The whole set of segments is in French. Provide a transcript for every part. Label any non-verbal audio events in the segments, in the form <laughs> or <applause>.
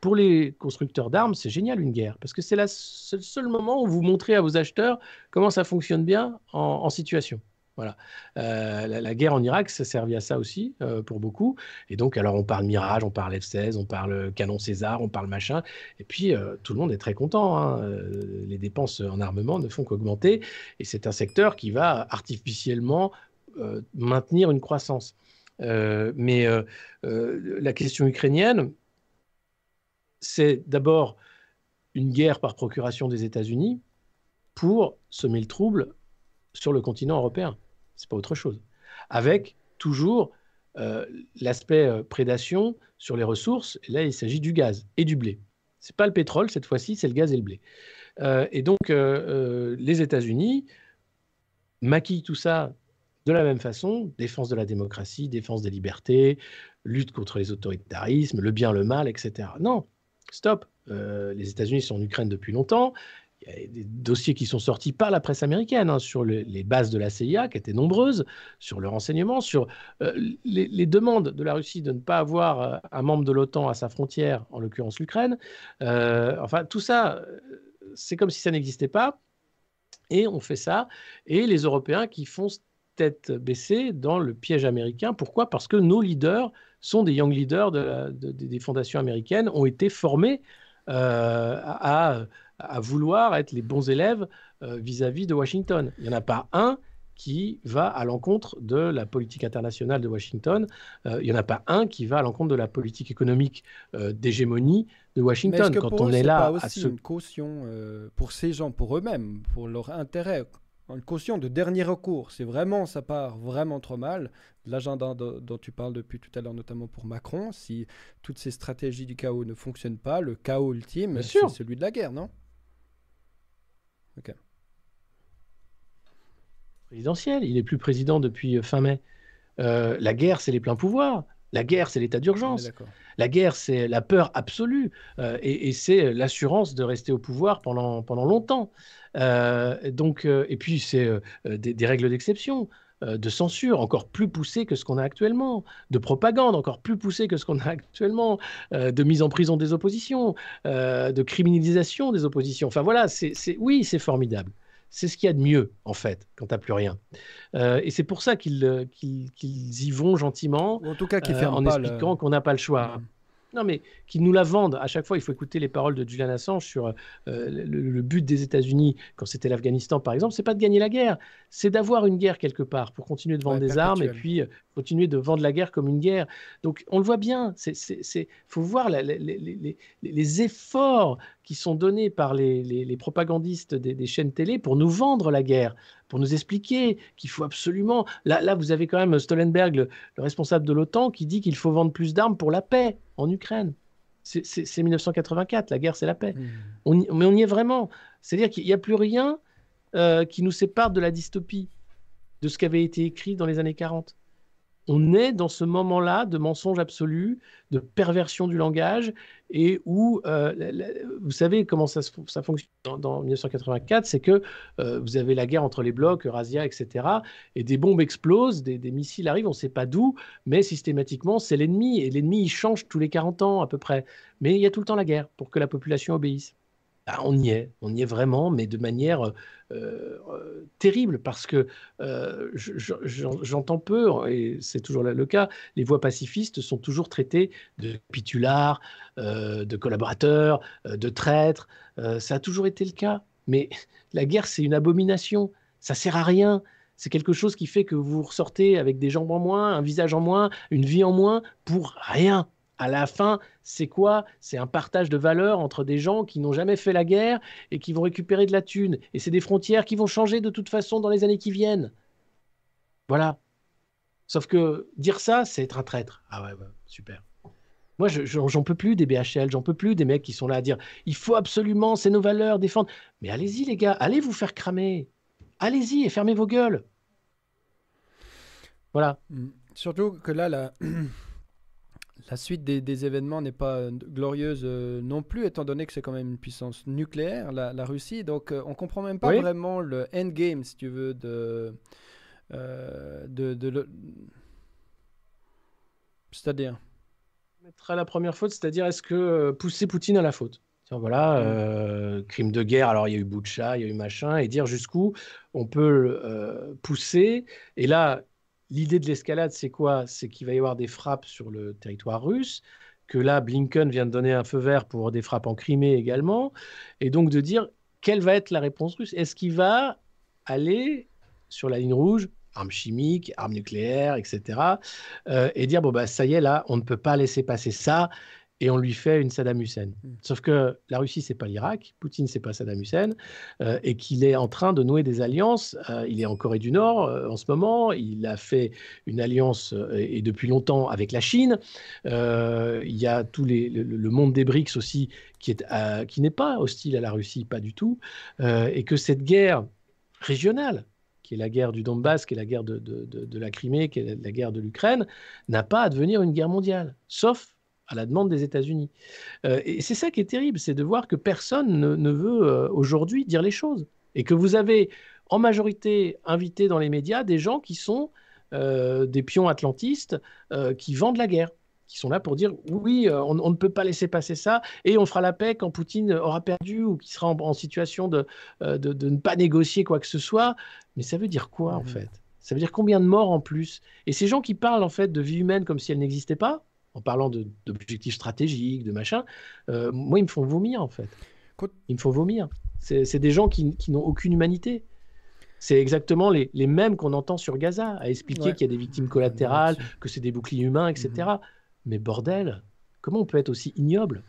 Pour les constructeurs d'armes, c'est génial une guerre, parce que c'est le seul moment où vous montrez à vos acheteurs comment ça fonctionne bien en, situation. Voilà. Euh, la, guerre en Irak, ça servit à ça aussi euh, pour beaucoup. Et donc, alors, on parle Mirage, on parle F-16, on parle Canon César, on parle machin. Et puis, euh, tout le monde est très content. Hein. les dépenses en armement ne font qu'augmenter. Et c'est un secteur qui va artificiellement maintenir une croissance. mais la question ukrainienne, c'est d'abord une guerre par procuration des États-Unis pour semer le trouble sur le continent européen. C'est pas autre chose. Avec toujours euh, l'aspect euh, prédation sur les ressources. là, il s'agit du gaz et du blé. C'est pas le pétrole cette fois-ci, c'est le gaz et le blé. Euh, et donc, les États-Unis maquillent tout ça de la même façon défense de la démocratie, défense des libertés, lutte contre les autoritarismes, le bien, le mal, etc. Non, stop, euh, les États-Unis sont en Ukraine depuis longtemps. Il y a des dossiers qui sont sortis par la presse américaine hein, sur les bases de la CIA, qui étaient nombreuses, sur le renseignement, sur euh, les, demandes de la Russie de ne pas avoir euh, un membre de l'OTAN à sa frontière, en l'occurrence l'Ukraine. enfin, tout ça, c'est comme si ça n'existait pas. Et on fait ça. Et les Européens qui font tête baissée dans le piège américain. Pourquoi Parce que nos leaders sont des young leaders des fondations américaines, ont été formés euh, à, vouloir être les bons élèves euh, vis-à-vis de Washington. Il n'y en a pas un qui va à l'encontre de la politique internationale de Washington. Euh, il n'y en a pas un qui va à l'encontre de la politique économique d'hégémonie de Washington. Quand on est, là, une caution pour ces gens, pour eux-mêmes, pour leur intérêt une caution de dernier recours. C'est vraiment, ça part vraiment trop mal. L'agenda dont tu parles depuis tout à l'heure, notamment pour Macron, si toutes ces stratégies du chaos ne fonctionnent pas, le chaos ultime, c'est celui de la guerre, non Ok. Présidentiel, il n'est plus président depuis euh, fin mai. Euh, la guerre, c'est les pleins pouvoirs. La guerre, c'est l'état d'urgence. la guerre, c'est la peur absolue euh, et, c'est l'assurance de rester au pouvoir pendant, pendant longtemps. Euh, donc, euh, et puis, c'est des, règles d'exception de censure encore plus poussée que ce qu'on a actuellement, de propagande encore plus poussée que ce qu'on a actuellement, de mise en prison des oppositions, de criminalisation des oppositions. Enfin voilà, c'est oui, c'est formidable c'est ce qu'il y a de mieux, en fait, quand t'as plus rien. Euh, et c'est pour ça qu'ils euh, y vont gentiment, en, tout cas, euh, en expliquant qu'on n'a pas le choix. Mm. Non, mais qu'ils nous la vendent. À chaque fois, il faut écouter les paroles de Julian Assange sur le, but des États-Unis quand c'était l'Afghanistan, par exemple. C'est pas de gagner la guerre, c'est d'avoir une guerre quelque part pour continuer de vendre des armes et puis continuer de vendre la guerre comme une guerre. Donc on le voit bien, il faut voir les, efforts qui sont donnés par les, propagandistes des, chaînes télé pour nous vendre la guerre, pour nous expliquer qu'il faut absolument... Là, là, vous avez quand même Stoltenberg, le, responsable de l'OTAN, qui dit qu'il faut vendre plus d'armes pour la paix en Ukraine. C'est 1984, la guerre c'est la paix. Mmh. On mais on y est vraiment. C'est-à-dire qu'il n'y a plus rien euh, qui nous sépare de la dystopie, de ce qui avait été écrit dans les années 40 on est dans ce moment-là de mensonge absolu, de perversion du langage, et où, euh, vous savez comment ça, fonctionne dans, 1984, c'est que euh, vous avez la guerre entre les blocs, Eurasia, etc., et des bombes explosent, des, missiles arrivent, on ne sait pas d'où, mais systématiquement, c'est l'ennemi, et l'ennemi, il change tous les 40 ans à peu près. Mais il y a tout le temps la guerre pour que la population obéisse. Bah, on y est, on y est vraiment, mais de manière euh, euh, terrible parce que euh, j'entends peu, et c'est toujours le cas, les voix pacifistes sont toujours traitées de pitulards, euh, de collaborateurs, de traîtres. ça a toujours été le cas. Mais la guerre, c'est une abomination. Ça sert à rien. C'est quelque chose qui fait que vous ressortez avec des jambes en moins, un visage en moins, une vie en moins, pour rien à la fin, c'est quoi C'est un partage de valeurs entre des gens qui n'ont jamais fait la guerre et qui vont récupérer de la thune. Et c'est des frontières qui vont changer de toute façon dans les années qui viennent. Voilà. Sauf que dire ça, c'est être un traître. Ah ouais, super. Moi, j'en peux plus des BHL, j'en peux plus des mecs qui sont là à dire il faut absolument, c'est nos valeurs, défendre. Mais allez-y, les gars, allez vous faire cramer. Allez-y et fermez vos gueules. Voilà. Surtout que là, la, <clears throat> la suite des, événements n'est pas euh, glorieuse euh, non plus, étant donné que c'est quand même une puissance nucléaire, la, Russie. Donc euh, on comprend même pas vraiment le endgame, si tu veux, de... de, C'est-à-dire Mettre à la première faute, c'est-à-dire est-ce que pousser Poutine à la faute voilà, crime de guerre, alors il y a eu Boucha, il y a eu machin, et dire jusqu'où on peut pousser. Et là, l'idée de l'escalade, c'est quoi C'est qu'il va y avoir des frappes sur le territoire russe, que là, Blinken vient de donner un feu vert pour des frappes en Crimée également, et donc de dire quelle va être la réponse russe. Est-ce qu'il va aller sur la ligne rouge armes chimiques, armes nucléaires, etc. Euh, et dire, bon, bah, ça y est, là, on ne peut pas laisser passer ça et on lui fait une Saddam Hussein. Hmm. Sauf que la Russie, c'est pas l'Irak, Poutine, c'est pas Saddam Hussein, euh, et qu'il est en train de nouer des alliances. Euh, il est en Corée du Nord euh, en ce moment, il a fait une alliance, et depuis longtemps, avec la Chine. il y a tout le, monde des BRICS aussi, qui, est, qui n'est pas hostile à la Russie, pas du tout, et que cette guerre régionale, qui est la guerre du Donbass, qui est la guerre de, la Crimée, qui est la guerre de l'Ukraine, n'a pas à devenir une guerre mondiale, sauf à la demande des États-Unis. Euh, et c'est ça qui est terrible, c'est de voir que personne ne, veut euh, aujourd'hui dire les choses. Et que vous avez en majorité invité dans les médias des gens qui sont euh, des pions atlantistes qui vendent la guerre, qui sont là pour dire oui, on, ne peut pas laisser passer ça et on fera la paix quand Poutine aura perdu ou qu'il sera en, situation de, de, ne pas négocier quoi que ce soit. Mais ça veut dire quoi en mmh. fait ça veut dire combien de morts en plus Et ces gens qui parlent en fait de vie humaine comme si elle n'existait pas, en parlant d'objectifs stratégiques, de machin, euh, moi, ils me font vomir, en fait. Ils me font vomir. C'est des gens qui, n'ont aucune humanité. C'est exactement les, mêmes qu'on entend sur Gaza, à expliquer qu'il y a des victimes collatérales, que c'est des boucliers humains, etc. Mm-hmm. Mais bordel, comment on peut être aussi ignoble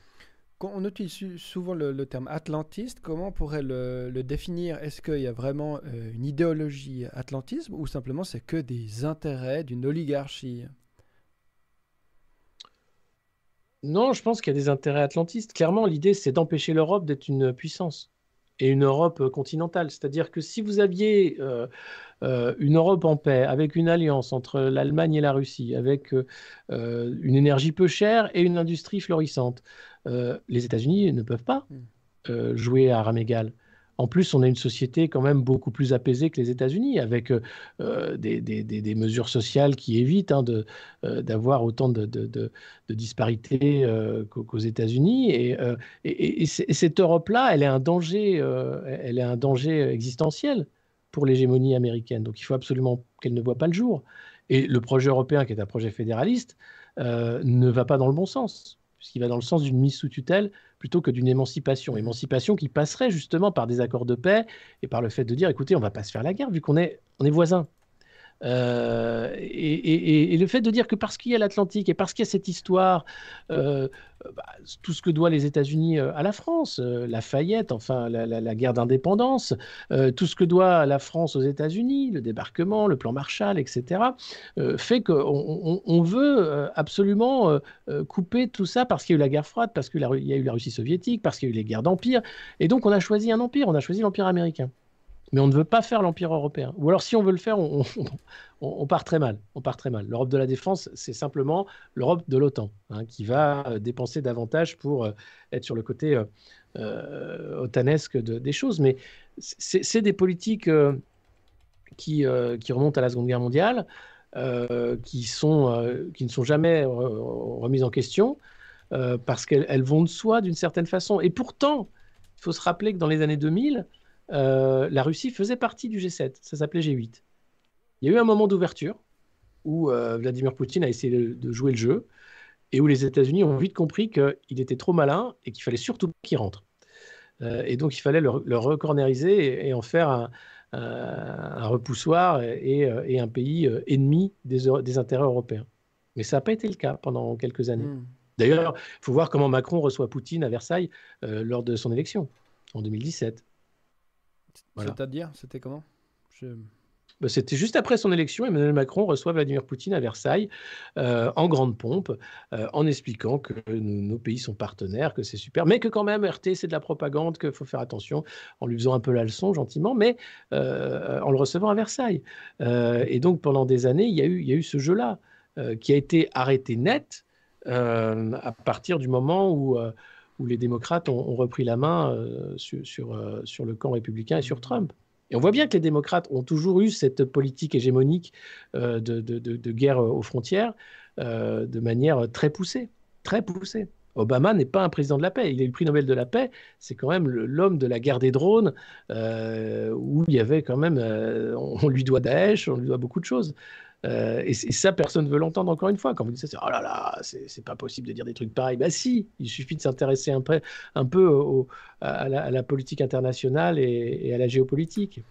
quand on utilise souvent le, terme atlantiste, comment on pourrait le, le définir Est-ce qu'il y a vraiment euh, une idéologie atlantisme ou simplement c'est que des intérêts d'une oligarchie non, je pense qu'il y a des intérêts atlantistes. Clairement, l'idée, c'est d'empêcher l'Europe d'être une puissance et une Europe euh, continentale. C'est-à-dire que si vous aviez euh, euh, une Europe en paix, avec une alliance entre l'Allemagne et la Russie, avec une énergie peu chère et une industrie florissante, les États-Unis ne peuvent pas hmm. jouer à armes en plus, on a une société quand même beaucoup plus apaisée que les États-Unis, avec euh, des, mesures sociales qui évitent hein, euh, d'avoir autant de, disparités euh, qu'aux États-Unis. Et, cette Europe-là, elle est un danger, elle est un danger existentiel pour l'hégémonie américaine. Donc, il faut absolument qu'elle ne voit pas le jour. Et le projet européen, qui est un projet fédéraliste, ne va pas dans le bon sens puisqu'il va dans le sens d'une mise sous tutelle plutôt que d'une émancipation. Mm-hmm. Émancipation qui passerait justement par des accords de paix et par le fait de dire écoutez, on va pas se faire la guerre vu qu'on est, on est voisins. Euh, et, le fait de dire que parce qu'il y a l'Atlantique et parce qu'il y a cette histoire, euh, bah, tout ce que doit les États-Unis euh, à la France, la Fayette, enfin la, guerre d'indépendance, tout ce que doit la France aux États-Unis, le débarquement, le plan Marshall, etc., fait qu'on veut absolument couper tout ça parce qu'il y a eu la guerre froide, parce qu'il y a eu la Russie soviétique, parce qu'il y a eu les guerres d'empire. Et donc on a choisi un empire, on a choisi l'empire américain mais on ne veut pas faire l'empire européen. Ou alors, si on veut le faire, <laughs> on, part très mal. On part très mal. L'Europe de la défense, c'est simplement l'Europe de l'OTAN, hein, qui va euh, dépenser davantage pour euh, être sur le côté euh, otanesque des choses. Mais c'est des politiques qui, remontent à la Seconde Guerre mondiale, qui, sont, qui ne sont jamais remises en question, parce qu'elles vont de soi d'une certaine façon. Et pourtant, il faut se rappeler que dans les années 2000, euh, la Russie faisait partie du G7, ça s'appelait G8. Il y a eu un moment d'ouverture où euh, Vladimir Poutine a essayé de, jouer le jeu et où les États-Unis ont vite compris qu'il était trop malin et qu'il fallait surtout qu'il rentre. Euh, et donc il fallait le, le recornériser et, en faire un, repoussoir et, un pays ennemi des, intérêts européens. Mais ça n'a pas été le cas pendant quelques années. Hmm. D'ailleurs, il faut voir comment Macron reçoit Poutine à Versailles lors de son élection en 2017. C'est-à-dire, c'était comment bah, C'était juste après son élection, Emmanuel Macron reçoit Vladimir Poutine à Versailles euh, en grande pompe, euh, en expliquant que nos pays sont partenaires, que c'est super, mais que quand même RT c'est de la propagande, qu'il faut faire attention, en lui faisant un peu la leçon gentiment, mais euh, en le recevant à Versailles. et donc pendant des années, il y eu, il y a eu ce jeu-là qui a été arrêté net à partir du moment où où les démocrates ont, repris la main euh, euh, sur, le camp républicain et sur Trump. Et on voit bien que les démocrates ont toujours eu cette politique hégémonique euh, de, guerre aux frontières de manière très poussée, très poussée. Obama n'est pas un président de la paix. Il est le prix Nobel de la paix. C'est quand même l'homme de la guerre des drones, où il y avait quand même, on lui doit Daesh, on lui doit beaucoup de choses. Euh, et, ça, personne ne veut l'entendre encore une fois. Quand vous dites ça, oh c'est pas possible de dire des trucs pareils. Bah si, il suffit de s'intéresser un peu, à, la, politique internationale et à la géopolitique.